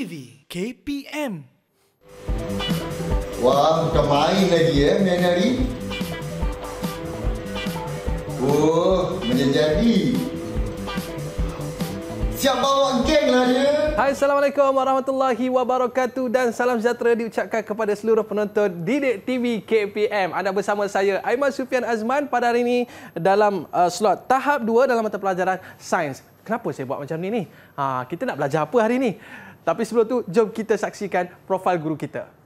TV KPM. Wah, bukan main lagi ya main hari. Oh, menjadi. Siap bawa geng lah dia. Hai Assalamualaikum Warahmatullahi Wabarakatuh dan salam sejahtera diucapkan kepada seluruh penonton Didik TV KPM. Anda bersama saya Aiman Sufian Azman pada hari ini dalam uh, slot tahap 2 dalam mata pelajaran sains. Kenapa saya buat macam ni ni? Ha, kita nak belajar apa hari ini? Tapi sebelum tu, jom kita saksikan profil guru kita.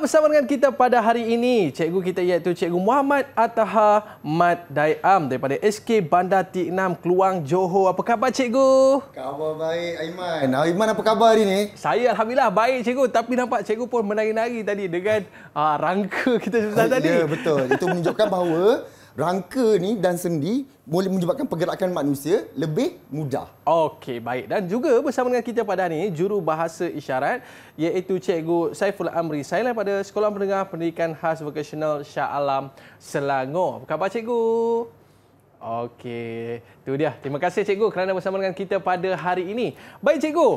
bersama dengan kita pada hari ini cikgu kita iaitu cikgu Muhammad Ataha Mat Dayam daripada SK Bandar T6 Keluang Johor. Apa khabar cikgu? Khabar baik Aiman. Aiman apa khabar hari ini? Saya alhamdulillah baik cikgu tapi nampak cikgu pun menari-nari tadi dengan uh, rangka kita sebentar oh, tadi. Ya betul. Itu menunjukkan bahawa rangka ni dan sendi boleh menyebabkan pergerakan manusia lebih mudah. Okey, baik. Dan juga bersama dengan kita pada hari ini, juru bahasa isyarat iaitu Cikgu Saiful Amri Sailan pada Sekolah Pendengar Pendidikan Khas Vokasional Shah Alam Selangor. Apa khabar Cikgu? Okey, itu dia. Terima kasih Cikgu kerana bersama dengan kita pada hari ini. Baik Cikgu,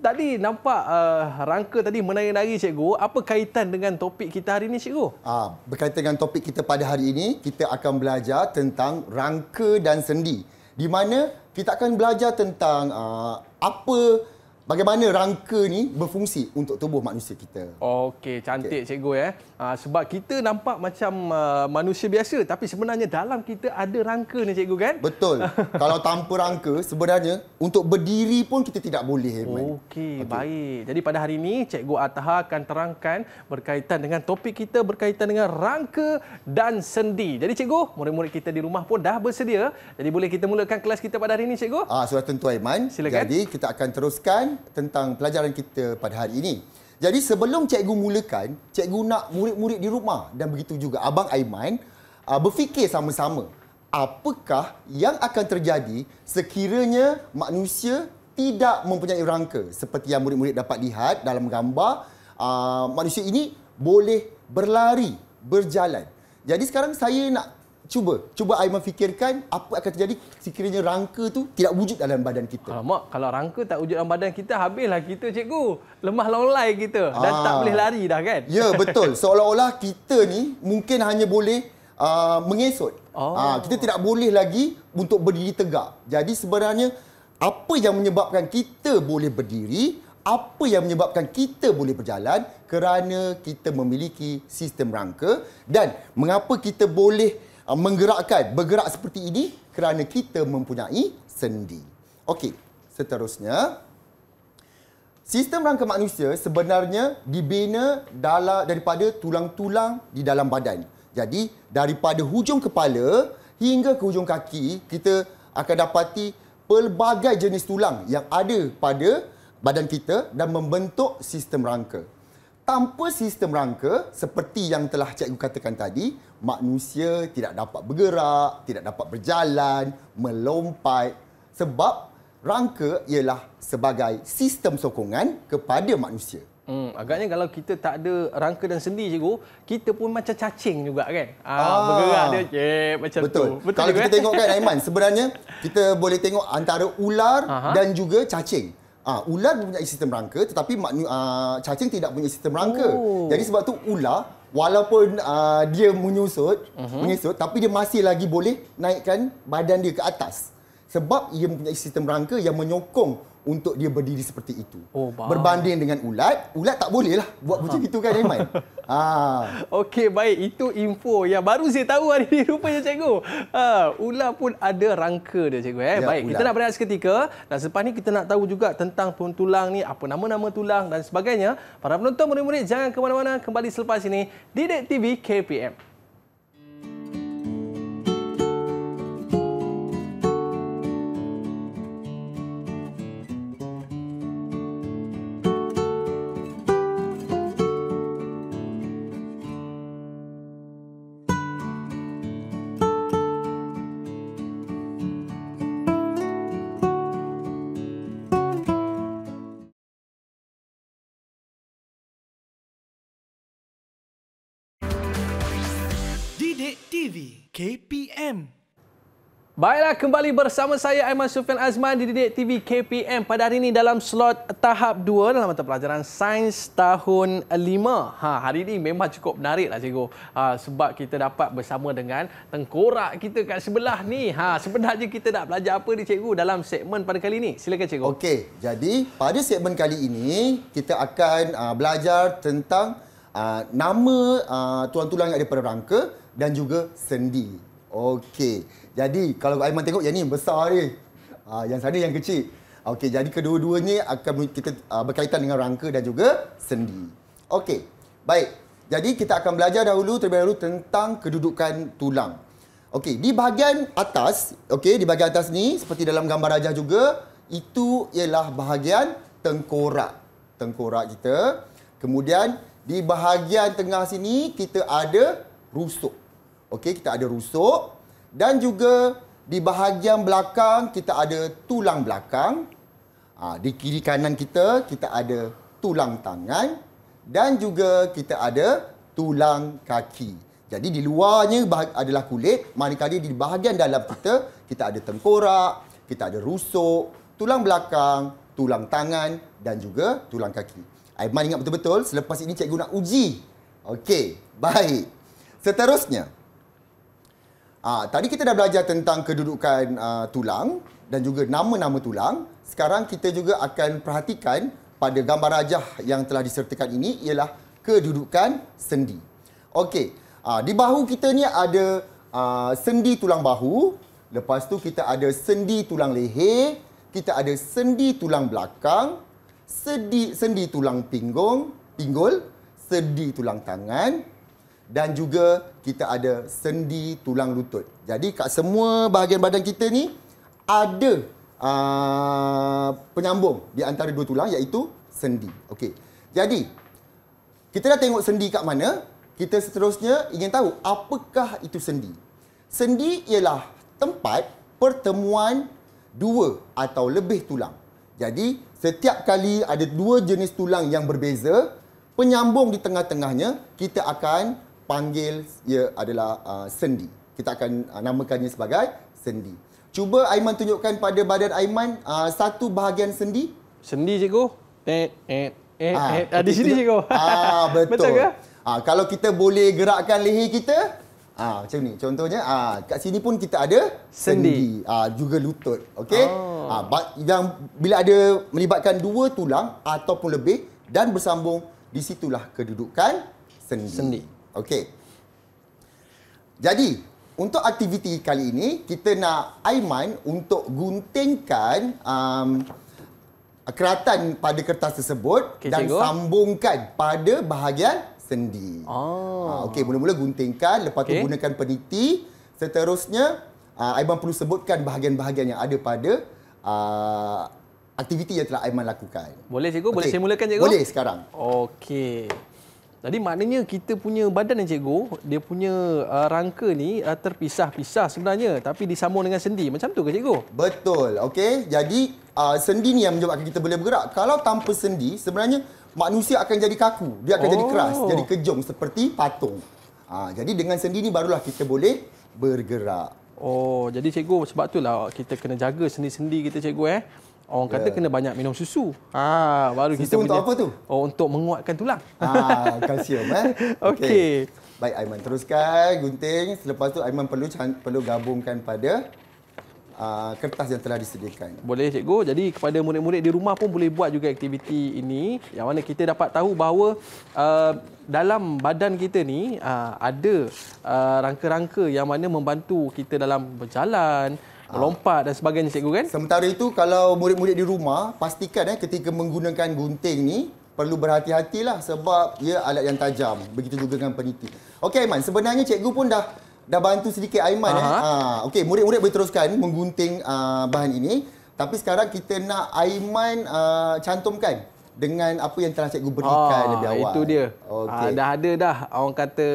tadi nampak uh, rangka tadi menari-nari cikgu apa kaitan dengan topik kita hari ini cikgu ah berkaitan dengan topik kita pada hari ini kita akan belajar tentang rangka dan sendi di mana kita akan belajar tentang uh, apa bagaimana rangka ni berfungsi untuk tubuh manusia kita. Okey, cantik okay. cikgu ya. Uh, sebab kita nampak macam uh, manusia biasa tapi sebenarnya dalam kita ada rangka ni cikgu kan? Betul. Kalau tanpa rangka sebenarnya untuk berdiri pun kita tidak boleh. Okey, okay. baik. Jadi pada hari ini cikgu Ataha akan terangkan berkaitan dengan topik kita berkaitan dengan rangka dan sendi. Jadi cikgu, murid-murid kita di rumah pun dah bersedia. Jadi boleh kita mulakan kelas kita pada hari ini cikgu? Ah, sudah tentu Aiman. Silakan. Jadi kita akan teruskan tentang pelajaran kita pada hari ini. Jadi sebelum cikgu mulakan, cikgu nak murid-murid di rumah dan begitu juga Abang Aiman uh, berfikir sama-sama. Apakah yang akan terjadi sekiranya manusia tidak mempunyai rangka seperti yang murid-murid dapat lihat dalam gambar uh, manusia ini boleh berlari, berjalan. Jadi sekarang saya nak Cuba, cuba Aiman fikirkan apa akan terjadi sekiranya rangka tu tidak wujud dalam badan kita. Alamak, ah, kalau rangka tak wujud dalam badan kita, habislah kita cikgu. Lemah lolai kita dan tak ah. boleh lari dah kan? Ya, betul. Seolah-olah kita ni mungkin hanya boleh uh, ah, mengesot. Oh. Uh, kita tidak boleh lagi untuk berdiri tegak. Jadi sebenarnya apa yang menyebabkan kita boleh berdiri, apa yang menyebabkan kita boleh berjalan kerana kita memiliki sistem rangka dan mengapa kita boleh Ah, menggerakkan, bergerak seperti ini kerana kita mempunyai sendi. Okey, seterusnya. Sistem rangka manusia sebenarnya dibina dalam, daripada tulang-tulang di dalam badan. Jadi, daripada hujung kepala hingga ke hujung kaki, kita akan dapati pelbagai jenis tulang yang ada pada badan kita dan membentuk sistem rangka tanpa sistem rangka seperti yang telah cikgu katakan tadi, manusia tidak dapat bergerak, tidak dapat berjalan, melompat sebab rangka ialah sebagai sistem sokongan kepada manusia. Hmm, agaknya kalau kita tak ada rangka dan sendi cikgu, kita pun macam cacing juga kan. Ah, ah bergerak dia je macam betul. tu. Betul. Kalau kita kan? Eh? tengok kan Aiman, sebenarnya kita boleh tengok antara ular Aha. dan juga cacing. Ah, ular punya sistem rangka tetapi manu, uh, ah, cacing tidak punya sistem rangka. Oh. Jadi sebab tu ular walaupun uh, dia menyusut, uh-huh. menyusut tapi dia masih lagi boleh naikkan badan dia ke atas. Sebab ia mempunyai sistem rangka yang menyokong untuk dia berdiri seperti itu. Oh, Berbanding dengan ulat, ulat tak boleh lah buat macam itu kan Aiman. ha. Okey baik, itu info yang baru saya tahu hari ini rupanya cikgu. Ha, ular pun ada rangka dia cikgu eh. Ya, baik, ular. kita nak berehat seketika dan selepas ni kita nak tahu juga tentang tulang ni apa nama-nama tulang dan sebagainya. Para penonton murid-murid jangan ke mana-mana kembali selepas ini Didik TV KPM. KPM. Baiklah, kembali bersama saya Aiman Sufian Azman di Didik TV KPM pada hari ini dalam slot tahap 2 dalam mata pelajaran Sains tahun 5. Ha, hari ini memang cukup menarik lah cikgu. Ha, sebab kita dapat bersama dengan tengkorak kita kat sebelah ni. Ha, sebenarnya kita nak belajar apa ni cikgu dalam segmen pada kali ini? Silakan cikgu. Okey, jadi pada segmen kali ini kita akan uh, belajar tentang uh, nama uh, ah, tuan tulang yang ada pada rangka dan juga sendi. Okey. Jadi kalau Aiman tengok yang ni besar ni. Ah yang sana yang kecil. Okey, jadi kedua-duanya akan kita ah, berkaitan dengan rangka dan juga sendi. Okey. Baik. Jadi kita akan belajar dahulu terlebih dahulu tentang kedudukan tulang. Okey, di bahagian atas, okey, di bahagian atas ni seperti dalam gambar rajah juga, itu ialah bahagian tengkorak. Tengkorak kita. Kemudian di bahagian tengah sini kita ada rusuk. Okey, kita ada rusuk dan juga di bahagian belakang kita ada tulang belakang. Ha, di kiri kanan kita kita ada tulang tangan dan juga kita ada tulang kaki. Jadi di luarnya adalah kulit, manakala di bahagian dalam kita kita ada tengkorak, kita ada rusuk, tulang belakang, tulang tangan dan juga tulang kaki. Aiman ingat betul-betul selepas ini cikgu nak uji. Okey, baik. Seterusnya Ah, tadi kita dah belajar tentang kedudukan uh, tulang dan juga nama-nama tulang. Sekarang kita juga akan perhatikan pada gambar rajah yang telah disertakan ini ialah kedudukan sendi. Okey, uh, di bahu kita ni ada uh, sendi tulang bahu. Lepas tu kita ada sendi tulang leher. Kita ada sendi tulang belakang. Sendi, sendi tulang pinggung, pinggul. Sendi tulang tangan dan juga kita ada sendi tulang lutut. Jadi kat semua bahagian badan kita ni ada uh, penyambung di antara dua tulang iaitu sendi. Okey. Jadi kita dah tengok sendi kat mana, kita seterusnya ingin tahu apakah itu sendi. Sendi ialah tempat pertemuan dua atau lebih tulang. Jadi setiap kali ada dua jenis tulang yang berbeza, penyambung di tengah-tengahnya kita akan panggil ia adalah uh, sendi. Kita akan uh, namakannya sebagai sendi. Cuba Aiman tunjukkan pada badan Aiman uh, satu bahagian sendi. Sendi cikgu. Eh eh eh ah, eh. di sini cikgu. Ah betul. betul ah kalau kita boleh gerakkan leher kita ah macam ni. Contohnya ah kat sini pun kita ada sendi. sendi. Ah juga lutut. Okey. Oh. Ah yang bila ada melibatkan dua tulang ataupun lebih dan bersambung di situlah kedudukan sendi. sendi. Okey. Jadi, untuk aktiviti kali ini, kita nak Aiman untuk guntingkan um, keratan pada kertas tersebut okay, dan cikgu. sambungkan pada bahagian sendi. Oh. Uh, Okey, mula-mula guntingkan, lepas okay. tu gunakan peniti. Seterusnya, uh, Aiman perlu sebutkan bahagian-bahagian yang ada pada uh, aktiviti yang telah Aiman lakukan. Boleh, cikgu? Okay. Boleh saya mulakan, cikgu? Boleh, sekarang. Okey. Jadi maknanya kita punya badan ni cikgu, dia punya uh, rangka ni uh, terpisah-pisah sebenarnya tapi disambung dengan sendi. Macam tu ke cikgu? Betul. okay. Jadi uh, sendi ni yang menyebabkan kita boleh bergerak. Kalau tanpa sendi, sebenarnya manusia akan jadi kaku. Dia akan oh. jadi keras, jadi kejong seperti patung. Uh, jadi dengan sendi ni barulah kita boleh bergerak. Oh, jadi cikgu sebab itulah kita kena jaga sendi-sendi kita cikgu eh. Orang yeah. kata ya. kena banyak minum susu. Ha, baru susu kita untuk punya, apa tu? Oh, untuk menguatkan tulang. Ha, kalsium eh. Okey. Okay. Baik Aiman teruskan gunting. Selepas tu Aiman perlu perlu gabungkan pada Uh, kertas yang telah disediakan. Boleh cikgu. Jadi kepada murid-murid di rumah pun boleh buat juga aktiviti ini yang mana kita dapat tahu bahawa uh, dalam badan kita ni uh, ada uh, rangka-rangka yang mana membantu kita dalam berjalan, Ah. Lompat dan sebagainya cikgu kan. Sementara itu kalau murid-murid di rumah pastikan eh ketika menggunakan gunting ni perlu berhati-hatilah sebab ia alat yang tajam. Begitu juga dengan peniti. Okey Aiman, sebenarnya cikgu pun dah dah bantu sedikit Aiman eh. Aha. eh. okey murid-murid boleh teruskan menggunting uh, bahan ini tapi sekarang kita nak Aiman uh, cantumkan dengan apa yang telah cikgu berikan oh, lebih awal. Itu dia. Okay. Ha, dah ada dah orang kata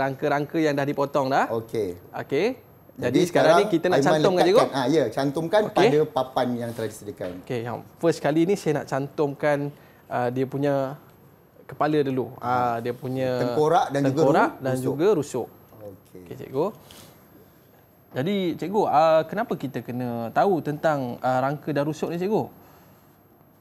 rangka-rangka yang dah dipotong dah. Okey. Okey. Jadi, Jadi sekarang, sekarang ni kita nak Aiman cantum kan Ha, ah, ya, cantumkan okay. pada papan yang telah disediakan. Okey, yang first kali ni saya nak cantumkan uh, dia punya kepala dulu. Ha. Uh, dia punya tengkorak dan tengkorak juga rusuk. dan juga rusuk. Okey. Okey cikgu. Jadi cikgu, uh, kenapa kita kena tahu tentang uh, rangka dan rusuk ni cikgu?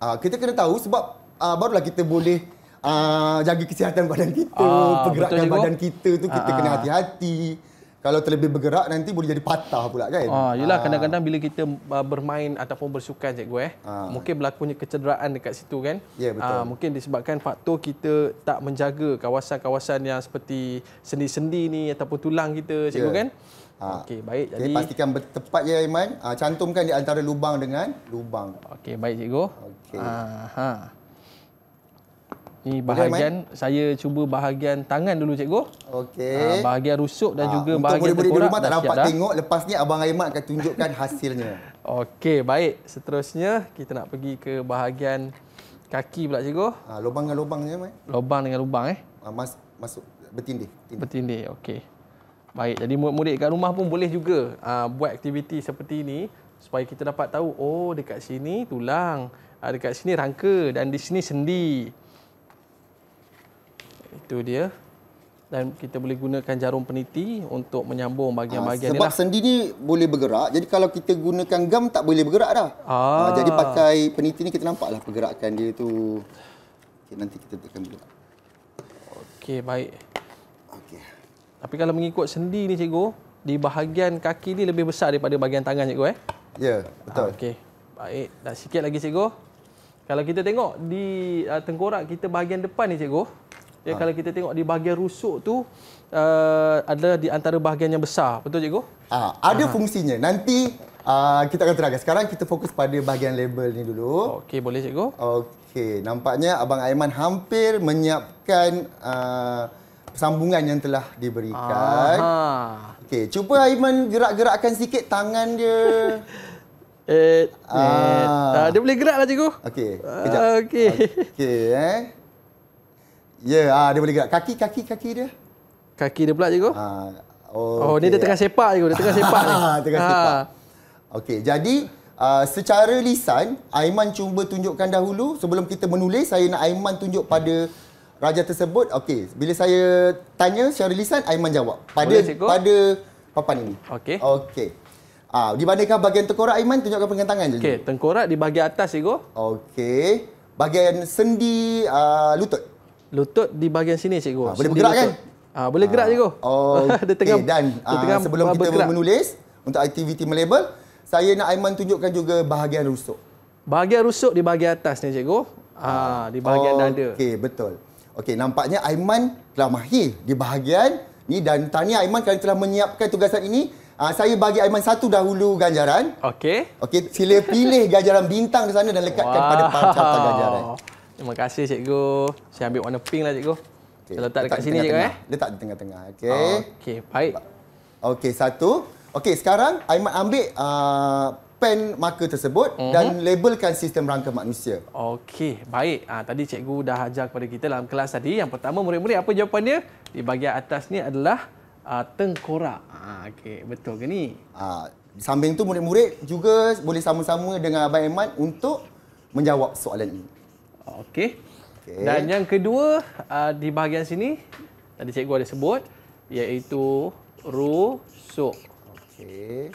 Uh, kita kena tahu sebab uh, barulah kita boleh uh, jaga kesihatan badan kita, uh, pergerakan betul, badan kita tu kita uh, kena hati-hati kalau terlebih bergerak nanti boleh jadi patah pula kan. Ha ah, yalah ah. kadang-kadang bila kita uh, bermain ataupun bersukan cikgu eh ah. mungkin berlakunya kecederaan dekat situ kan. Ya yeah, betul. Ah, mungkin disebabkan faktor kita tak menjaga kawasan-kawasan yang seperti sendi-sendi ni ataupun tulang kita cikgu yeah. kan. Ah. Okey, baik. Jadi pastikan tepat ya Iman. Ha, cantumkan di antara lubang dengan lubang. Okey, baik cikgu. Okey. Ha. Ini bahagian boleh, saya cuba bahagian tangan dulu cikgu. Okey. Uh, bahagian rusuk dan uh, juga untuk bahagian tengkorak. Boleh di rumah tak nampak tengok lepas ni abang Aiman akan tunjukkan hasilnya. Okey, baik. Seterusnya kita nak pergi ke bahagian kaki pula cikgu. Ah uh, lubang dengan lubangnya mai. Lubang dengan lubang eh. Uh, mas masuk bertindih. Bertindih, bertindih. okey. Baik, jadi murid-murid kat rumah pun boleh juga uh, buat aktiviti seperti ini supaya kita dapat tahu oh dekat sini tulang, uh, dekat sini rangka dan di sini sendi itu dia dan kita boleh gunakan jarum peniti untuk menyambung bahagian-bahagian ha, sebab inilah. sendi ni boleh bergerak jadi kalau kita gunakan gam tak boleh bergerak dah ha. Ha, jadi pakai peniti ni kita nampaklah pergerakan dia tu okay, nanti kita tekan dulu okey baik Okay. tapi kalau mengikut sendi ni cikgu di bahagian kaki ni lebih besar daripada bahagian tangan cikgu eh ya yeah, betul ha, okey baik dah sikit lagi cikgu kalau kita tengok di uh, tengkorak kita bahagian depan ni cikgu Ya, ha. kalau kita tengok di bahagian rusuk tu uh, ada di antara bahagian yang besar. Betul cikgu? Ha, ada ha. fungsinya. Nanti uh, kita akan terangkan. Sekarang kita fokus pada bahagian label ni dulu. Okey, boleh cikgu? Okey. Nampaknya abang Aiman hampir menyiapkan uh, sambungan yang telah diberikan. Ha. Okey, cuba Aiman gerak-gerakkan sikit tangan dia. Eh, eh, ah. eh, dia boleh geraklah cikgu. Okey. Ah, okey. Okey, eh. Ya, yeah, ah, dia boleh gerak. Kaki, kaki, kaki dia. Kaki dia pula cikgu? Ah, okay. Oh, ni dia tengah sepak cikgu. Dia tengah sepak ni. Ah, tengah ah. sepak. Ah. Okey, jadi uh, secara lisan, Aiman cuba tunjukkan dahulu. Sebelum kita menulis, saya nak Aiman tunjuk pada raja tersebut. Okey, bila saya tanya secara lisan, Aiman jawab. Pada boleh, pada papan ini. Okey. Okey. Ah, uh, dibandingkan bahagian tengkorak Aiman, tunjukkan dengan tangan. Okey, tengkorak di bahagian atas cikgu. Okey. Bahagian sendi uh, lutut. Lutut di bahagian sini cikgu. Ha, boleh bergerak kan? Ha, boleh gerak ah. cikgu. Oh, dia tengah, okay. dan dia tengah uh, sebelum bergerak. kita menulis untuk aktiviti melabel, saya nak Aiman tunjukkan juga bahagian rusuk. Bahagian rusuk di bahagian atas ni cikgu. Ha, di bahagian oh, dada. Okey, betul. Okey, nampaknya Aiman telah mahir di bahagian ni dan tanya Aiman kerana telah menyiapkan tugasan ini. Ha, saya bagi Aiman satu dahulu ganjaran. Okey. Okey, sila pilih ganjaran bintang di sana dan lekatkan wow. pada carta ganjaran. Terima kasih cikgu. Saya ambil warna pink lah cikgu. Okay. Saya letak, dekat sini tengah -tengah. cikgu eh. Letak di tengah-tengah. Okey. Okey, baik. Okey, satu. Okey, sekarang Aiman ambil uh, pen marker tersebut uh mhm. -huh. dan labelkan sistem rangka manusia. Okey, baik. Uh, tadi cikgu dah ajar kepada kita dalam kelas tadi. Yang pertama, murid-murid apa jawapannya? Di bahagian atas ni adalah uh, tengkorak. Uh, Okey, betul ke ni? Uh, samping tu murid-murid juga boleh sama-sama dengan Abang Aiman untuk menjawab soalan ini. Okey. Okay. Dan yang kedua uh, di bahagian sini tadi cikgu ada sebut iaitu rusuk. Okey.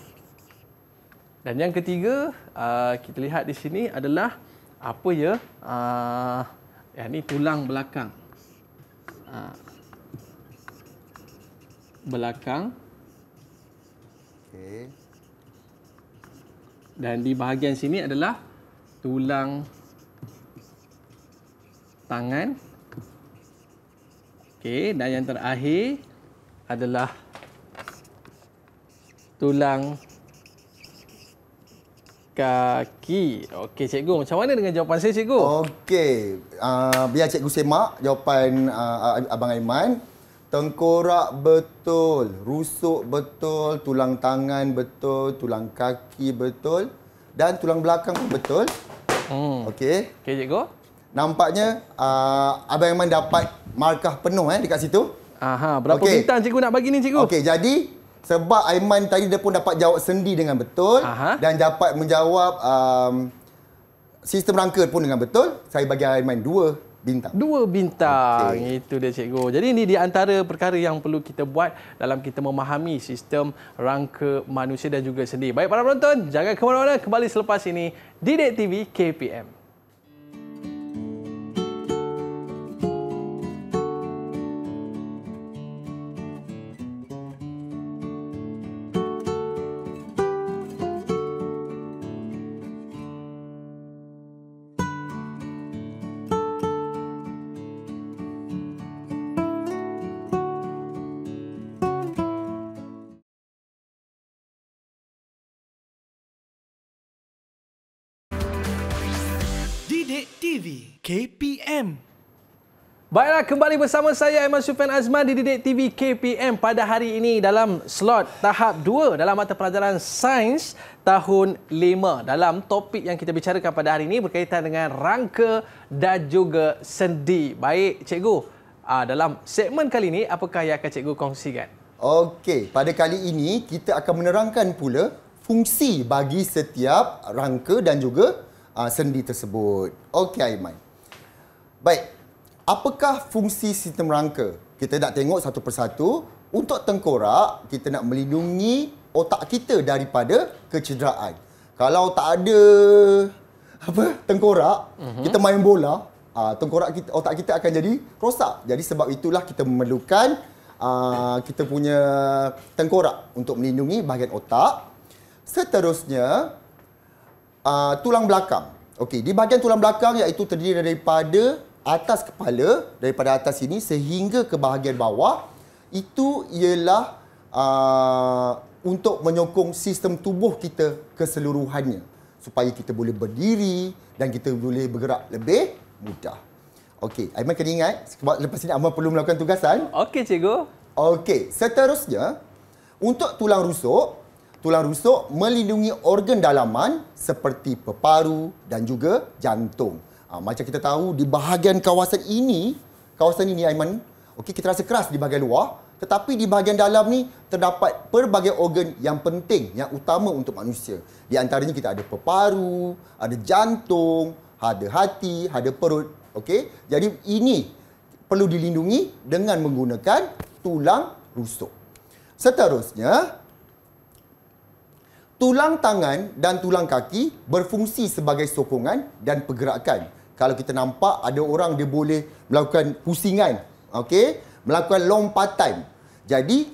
Dan yang ketiga uh, kita lihat di sini adalah apa ya? Uh, ya ni tulang belakang. Uh, belakang. Okey. Dan di bahagian sini adalah tulang tangan. Okey, dan yang terakhir adalah tulang kaki. Okey, cikgu, macam mana dengan jawapan saya, cikgu? Okey, uh, biar cikgu semak jawapan uh, abang Aiman. Tengkorak betul, rusuk betul, tulang tangan betul, tulang kaki betul dan tulang belakang pun betul. Hmm. Okey. Okey, cikgu nampaknya uh, Abang Iman dapat markah penuh eh, dekat situ. Aha, berapa okay. bintang cikgu nak bagi ni cikgu? Okey, jadi sebab Aiman tadi dia pun dapat jawab sendi dengan betul Aha. dan dapat menjawab um, sistem rangka pun dengan betul, saya bagi Aiman dua bintang. Dua bintang, okay. itu dia cikgu. Jadi ini di antara perkara yang perlu kita buat dalam kita memahami sistem rangka manusia dan juga sendi. Baik para penonton, jangan ke mana-mana kembali selepas ini di TV KPM. Baiklah, kembali bersama saya Aiman Sufian Azman di Didik TV KPM pada hari ini dalam slot tahap 2 dalam mata pelajaran sains tahun 5. Dalam topik yang kita bicarakan pada hari ini berkaitan dengan rangka dan juga sendi. Baik, cikgu. Ah, dalam segmen kali ini, apakah yang akan cikgu kongsikan? Okey, pada kali ini kita akan menerangkan pula fungsi bagi setiap rangka dan juga ah, sendi tersebut. Okey, Aiman. Baik, apakah fungsi sistem rangka? Kita nak tengok satu persatu. Untuk tengkorak, kita nak melindungi otak kita daripada kecederaan. Kalau tak ada apa tengkorak, mm-hmm. kita main bola, uh, tengkorak kita, otak kita akan jadi rosak. Jadi sebab itulah kita memerlukan uh, kita punya tengkorak untuk melindungi bahagian otak. Seterusnya, uh, tulang belakang. Okey, di bahagian tulang belakang iaitu terdiri daripada atas kepala daripada atas sini sehingga ke bahagian bawah itu ialah uh, untuk menyokong sistem tubuh kita keseluruhannya supaya kita boleh berdiri dan kita boleh bergerak lebih mudah. Okey, Aiman kena ingat sebab lepas ini Aiman perlu melakukan tugasan. Okey, cikgu. Okey, seterusnya untuk tulang rusuk, tulang rusuk melindungi organ dalaman seperti peparu dan juga jantung. Ha, macam kita tahu di bahagian kawasan ini, kawasan ini Aiman, okey kita rasa keras di bahagian luar, tetapi di bahagian dalam ni terdapat pelbagai organ yang penting, yang utama untuk manusia. Di antaranya kita ada peparu, ada jantung, ada hati, ada perut. Okey, jadi ini perlu dilindungi dengan menggunakan tulang rusuk. Seterusnya, tulang tangan dan tulang kaki berfungsi sebagai sokongan dan pergerakan kalau kita nampak ada orang dia boleh melakukan pusingan okey melakukan lompatan jadi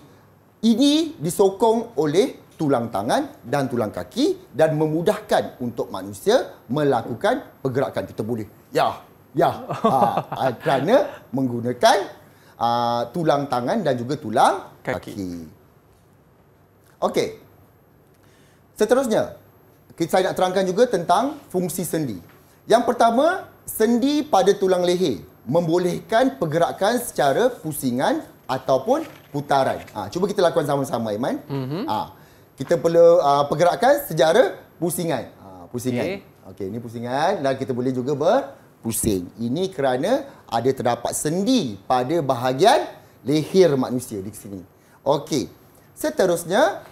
ini disokong oleh tulang tangan dan tulang kaki dan memudahkan untuk manusia melakukan pergerakan kita boleh ya ya ha, ah, kerana menggunakan uh, tulang tangan dan juga tulang kaki, kaki. okey seterusnya saya nak terangkan juga tentang fungsi sendi yang pertama sendi pada tulang leher membolehkan pergerakan secara pusingan ataupun putaran. Ha, cuba kita lakukan sama-sama, Iman. Mm-hmm. Ha, kita perlu uh, pergerakan secara pusingan. Ha, pusingan. Okey, okay, ini pusingan dan kita boleh juga berpusing. Ini kerana ada terdapat sendi pada bahagian leher manusia di sini. Okey, seterusnya,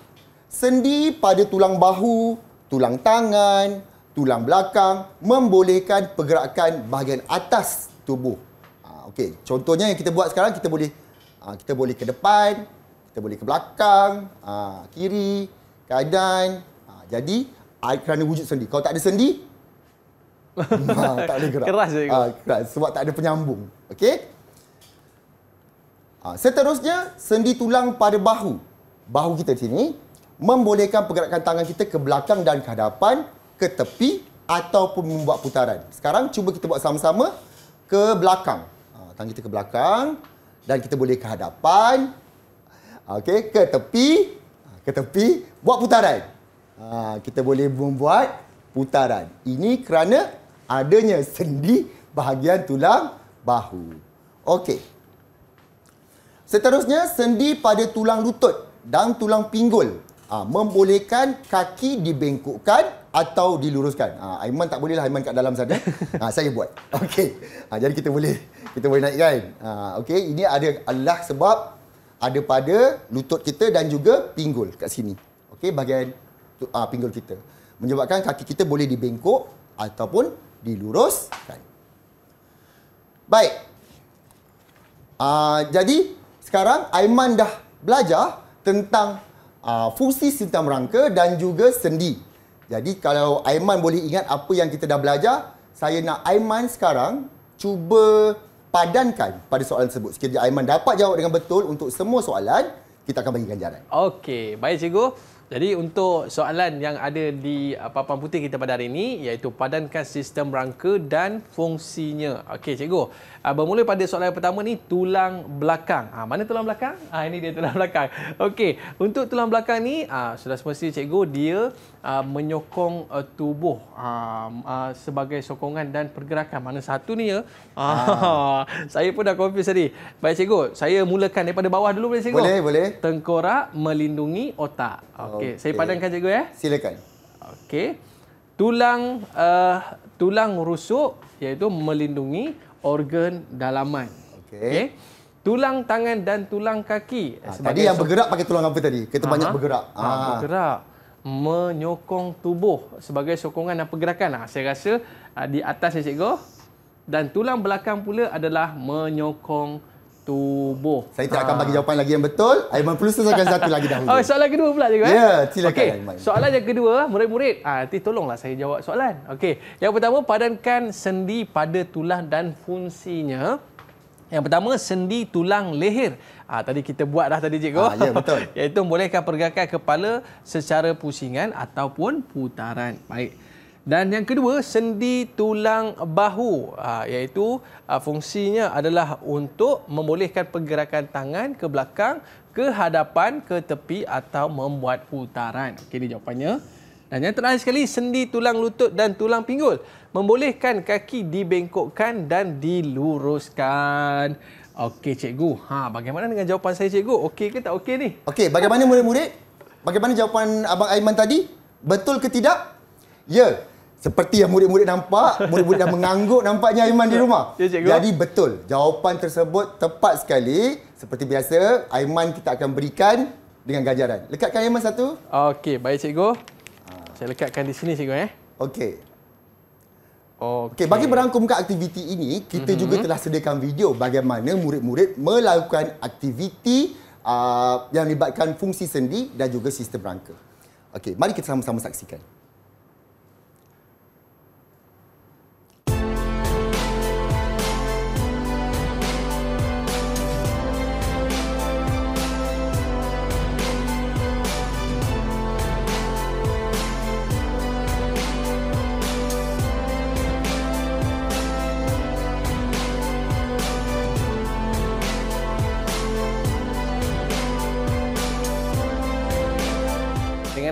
sendi pada tulang bahu, tulang tangan, tulang belakang membolehkan pergerakan bahagian atas tubuh. Ah, okay, contohnya yang kita buat sekarang kita boleh ah, kita boleh ke depan, kita boleh ke belakang, ah, kiri, kanan. Jadi kerana wujud sendi. Kalau tak ada sendi, tak boleh gerak. Keras je. keras, sebab tak ada penyambung. Okey. seterusnya, sendi tulang pada bahu. Bahu kita di sini membolehkan pergerakan tangan kita ke belakang dan ke hadapan ke tepi ataupun membuat putaran. Sekarang cuba kita buat sama-sama ke belakang. Ah, Tang kita ke belakang dan kita boleh ke hadapan. Okey, ke tepi, ah, ke tepi, buat putaran. Ah, kita boleh membuat putaran. Ini kerana adanya sendi bahagian tulang bahu. Okey. Seterusnya, sendi pada tulang lutut dan tulang pinggul. Ha, membolehkan kaki dibengkukkan atau diluruskan. Ha, Aiman tak boleh lah Aiman kat dalam sana. Ha, saya buat. Okey. Ha, jadi kita boleh kita boleh naik kan. Ha, Okey, ini ada Allah sebab ada pada lutut kita dan juga pinggul kat sini. Okey, bahagian ha, pinggul kita. Menyebabkan kaki kita boleh dibengkok ataupun diluruskan. Baik. Ha, jadi sekarang Aiman dah belajar tentang uh, fungsi sistem rangka dan juga sendi jadi kalau Aiman boleh ingat apa yang kita dah belajar, saya nak Aiman sekarang cuba padankan pada soalan tersebut. Sekiranya Aiman dapat jawab dengan betul untuk semua soalan, kita akan bagi ganjaran. Okey, baik cikgu. Jadi untuk soalan yang ada di uh, papan putih kita pada hari ini iaitu padankan sistem rangka dan fungsinya. Okey cikgu. Uh, bermula pada soalan yang pertama ni tulang belakang. Ah mana tulang belakang? Ah ini dia tulang belakang. Okey, untuk tulang belakang ni ah sudah semesti cikgu dia ah, menyokong uh, tubuh ah, ah, sebagai sokongan dan pergerakan. Mana satu ni ya? Ah, ah. saya pun dah confuse tadi. Baik cikgu, saya mulakan daripada bawah dulu boleh cikgu? Boleh, boleh. Tengkorak melindungi otak. Okay. Okey, saya padankan cikgu ya. Silakan. Okey. Tulang uh, tulang rusuk iaitu melindungi organ dalaman. Okey. Okay. Tulang tangan dan tulang kaki. Ha, tadi yang bergerak pakai tulang apa tadi? Kita Aha. banyak bergerak. Ha, ha. Bergerak. Menyokong tubuh sebagai sokongan dan pergerakan. Ha, saya rasa ha, di atas ni cikgu. Dan tulang belakang pula adalah menyokong tubuh. Saya tidak akan ah. bagi jawapan lagi yang betul. Aiman perlu selesaikan satu lagi dahulu. Oh, soalan kedua pula cikgu eh? Ya, silakan okay. Aiman. Soalan yang kedua, murid-murid, ah nanti tolonglah saya jawab soalan. Okey. Yang pertama, padankan sendi pada tulang dan fungsinya. Yang pertama, sendi tulang leher. Ah tadi kita buat dah tadi cikgu. Ah, ya, betul. Iaitu bolehkah pergerakan kepala secara pusingan ataupun putaran. Baik. Dan yang kedua, sendi tulang bahu ah, iaitu ah, fungsinya adalah untuk membolehkan pergerakan tangan ke belakang, ke hadapan, ke tepi atau membuat putaran. Okey, ini jawapannya. Dan yang terakhir sekali, sendi tulang lutut dan tulang pinggul membolehkan kaki dibengkokkan dan diluruskan. Okey, cikgu. Ha, bagaimana dengan jawapan saya, cikgu? Okey ke tak okey ni? Okey, bagaimana murid-murid? Bagaimana jawapan Abang Aiman tadi? Betul ke tidak? Ya, seperti yang murid-murid nampak, murid-murid dah mengangguk nampaknya Aiman di rumah. Ya, Jadi betul, jawapan tersebut tepat sekali. Seperti biasa, Aiman kita akan berikan dengan ganjaran. Lekatkan Aiman satu. Okey, baik cikgu. Saya lekatkan di sini cikgu eh. Okey. Okay. Okay, bagi berangkum ke aktiviti ini, kita mm -hmm. juga mhm. telah sediakan video bagaimana murid-murid melakukan aktiviti uh, yang melibatkan fungsi sendi dan juga sistem rangka. Okey, mari kita sama-sama saksikan.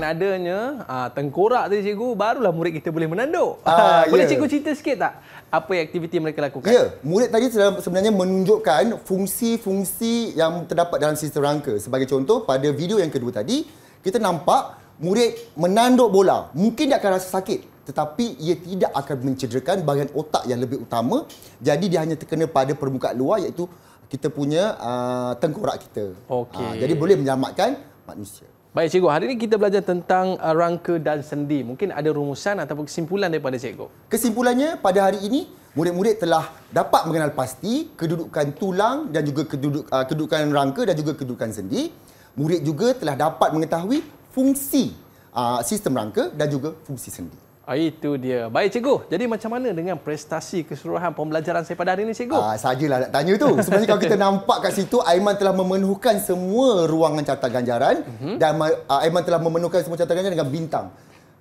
adanya uh, tengkorak tadi cikgu barulah murid kita boleh menanduk. Uh, boleh ya. cikgu cerita sikit tak apa aktiviti mereka lakukan? Ya, yeah. murid tadi sebenarnya menunjukkan fungsi-fungsi yang terdapat dalam sistem rangka. Sebagai contoh pada video yang kedua tadi, kita nampak murid menanduk bola. Mungkin dia akan rasa sakit tetapi ia tidak akan mencederakan bahagian otak yang lebih utama. Jadi dia hanya terkena pada permukaan luar iaitu kita punya uh, tengkorak kita. Okay. Uh, jadi boleh menyelamatkan manusia. Baik cikgu, hari ini kita belajar tentang uh, rangka dan sendi. Mungkin ada rumusan ataupun kesimpulan daripada cikgu. Kesimpulannya pada hari ini murid-murid telah dapat mengenal pasti kedudukan tulang dan juga keduduk, uh, kedudukan rangka dan juga kedudukan sendi. Murid juga telah dapat mengetahui fungsi uh, sistem rangka dan juga fungsi sendi. Oh, itu dia. Baik cikgu. Jadi macam mana dengan prestasi keseluruhan pembelajaran saya pada hari ini cikgu? Ah, sajalah nak tanya tu. Sebenarnya kalau kita nampak kat situ Aiman telah memenuhkan semua ruangan carta ganjaran mm-hmm. dan ah, Aiman telah memenuhkan semua carta ganjaran dengan bintang.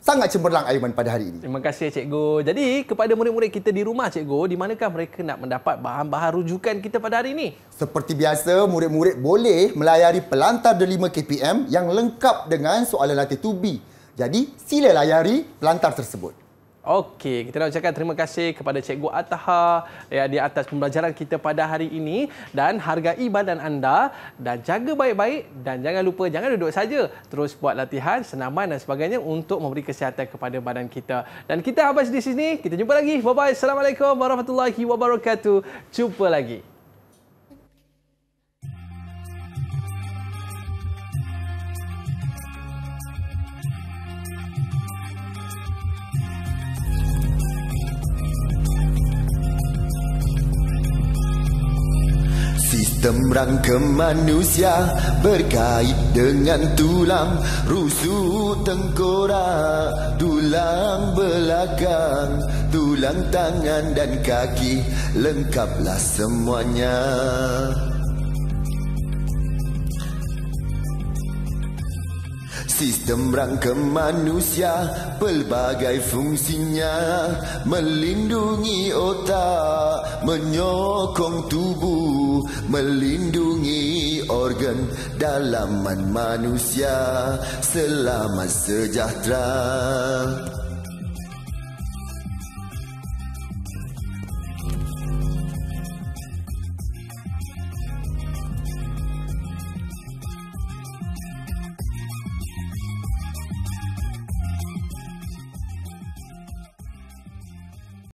Sangat cemerlang Aiman pada hari ini. Terima kasih cikgu. Jadi kepada murid-murid kita di rumah cikgu, di manakah mereka nak mendapat bahan-bahan rujukan kita pada hari ini? Seperti biasa, murid-murid boleh melayari pelantar delima KPM yang lengkap dengan soalan latih 2B jadi, sila layari pelantar tersebut. Okey, kita nak ucapkan terima kasih kepada Cikgu Ataha ya, di atas pembelajaran kita pada hari ini dan hargai badan anda dan jaga baik-baik dan jangan lupa jangan duduk saja. Terus buat latihan, senaman dan sebagainya untuk memberi kesihatan kepada badan kita. Dan kita habis di sini, kita jumpa lagi. Bye-bye. Assalamualaikum warahmatullahi wabarakatuh. Jumpa lagi. temrang ke manusia berkait dengan tulang rusuk tengkorak tulang belakang tulang tangan dan kaki lengkaplah semuanya Sistem rangka manusia pelbagai fungsinya Melindungi otak, menyokong tubuh melindungi organ dalaman manusia selamat sejahtera.